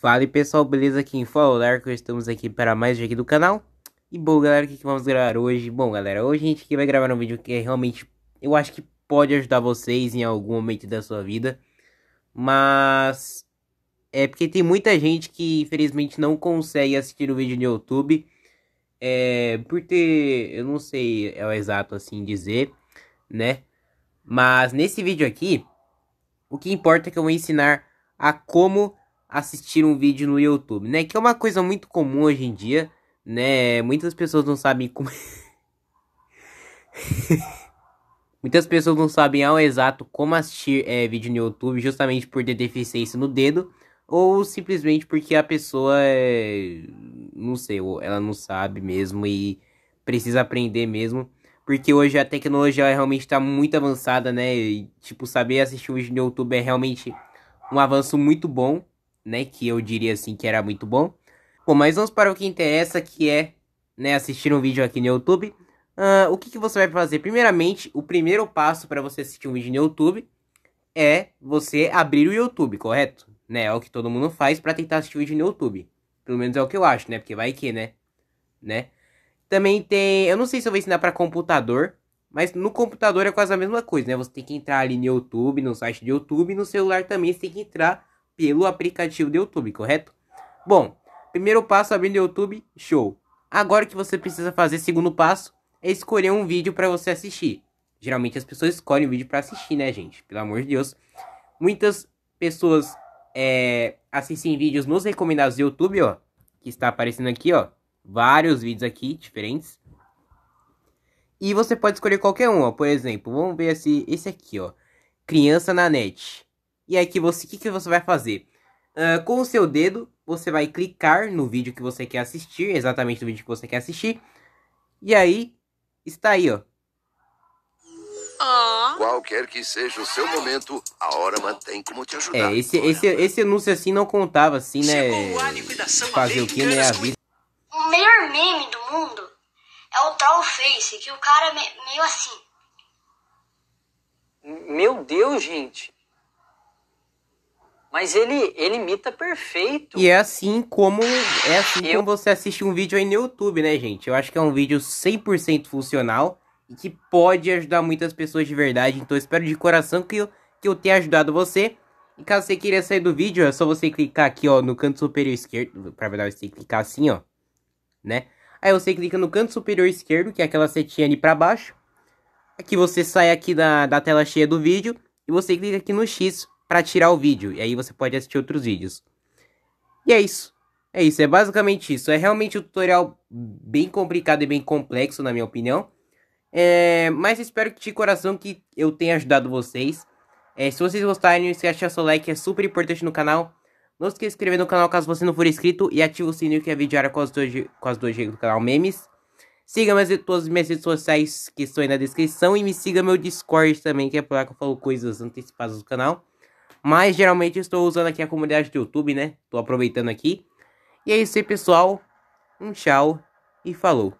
Fala aí pessoal, beleza? Aqui em Follow Darko, estamos aqui para mais um vídeo aqui do canal. E bom galera, o que, que vamos gravar hoje? Bom galera, hoje a gente vai gravar um vídeo que é realmente eu acho que pode ajudar vocês em algum momento da sua vida. Mas é porque tem muita gente que infelizmente não consegue assistir o vídeo no YouTube. É, por ter, eu não sei é o exato assim dizer, né? Mas nesse vídeo aqui, o que importa é que eu vou ensinar a como assistir um vídeo no YouTube, né? Que é uma coisa muito comum hoje em dia, né? Muitas pessoas não sabem como. Muitas pessoas não sabem ao exato como assistir é, vídeo no YouTube, justamente por ter deficiência no dedo, ou simplesmente porque a pessoa é. Não sei, ela não sabe mesmo e precisa aprender mesmo. Porque hoje a tecnologia realmente está muito avançada, né? E, tipo, saber assistir vídeo no YouTube é realmente um avanço muito bom né? Que eu diria assim que era muito bom. Bom, mas vamos para o que interessa, que é né, assistir um vídeo aqui no YouTube. Uh, o que, que você vai fazer? Primeiramente, o primeiro passo para você assistir um vídeo no YouTube é você abrir o YouTube, correto? Né, é o que todo mundo faz para tentar assistir um vídeo no YouTube. Pelo menos é o que eu acho, né? Porque vai que, né? Né? Também tem, eu não sei se eu vou ensinar para computador, mas no computador é quase a mesma coisa, né? Você tem que entrar ali no YouTube, no site do YouTube, no celular também você tem que entrar pelo aplicativo do YouTube, correto? Bom, primeiro passo abrindo o YouTube, show. Agora o que você precisa fazer, segundo passo, é escolher um vídeo para você assistir. Geralmente as pessoas escolhem um vídeo para assistir, né, gente? Pelo amor de Deus. Muitas pessoas é, assistem vídeos nos recomendados do YouTube, ó, que está aparecendo aqui, ó, vários vídeos aqui diferentes. E você pode escolher qualquer um, ó. Por exemplo, vamos ver esse, esse aqui, ó. Criança na net. E aí que você, que, que você vai fazer? Uh, com o seu dedo, você vai clicar no vídeo que você quer assistir, exatamente no vídeo que você quer assistir. E aí, está aí, ó. Qualquer que seja o seu momento, a hora mantém como te ajudar. É, esse, esse, esse anúncio assim não contava, assim, né? Fazer o que, né? A vida. O melhor meme do mundo é o tal Face, que o cara é meio assim. Meu Deus, gente. Mas ele, ele imita perfeito. E é assim como é assim eu... como você assiste um vídeo aí no YouTube, né, gente? Eu acho que é um vídeo 100% funcional e que pode ajudar muitas pessoas de verdade. Então eu espero de coração que eu, que eu tenha ajudado você. E caso você queira sair do vídeo, é só você clicar aqui, ó, no canto superior esquerdo. Pra verdade, você tem que clicar assim, ó. Né? Aí você clica no canto superior esquerdo, que é aquela setinha ali pra baixo. Aqui você sai aqui da, da tela cheia do vídeo. E você clica aqui no X para tirar o vídeo. E aí você pode assistir outros vídeos. E é isso. É isso, é basicamente isso. É realmente um tutorial bem complicado e bem complexo, na minha opinião. É, mas espero que de coração que eu tenha ajudado vocês. É, se vocês gostarem, não esquece de deixar seu like, é super importante no canal. Não se esqueça de inscrever no canal caso você não for inscrito e ative o sininho que é vídeo diário com as duas, com as duas do canal Memes. Siga minhas, todas as minhas redes sociais que estão aí na descrição e me siga meu Discord também, que é por lá que eu falo coisas antecipadas do canal. Mas geralmente estou usando aqui a comunidade do YouTube, né? Estou aproveitando aqui. E é isso aí, pessoal. Um tchau e falou.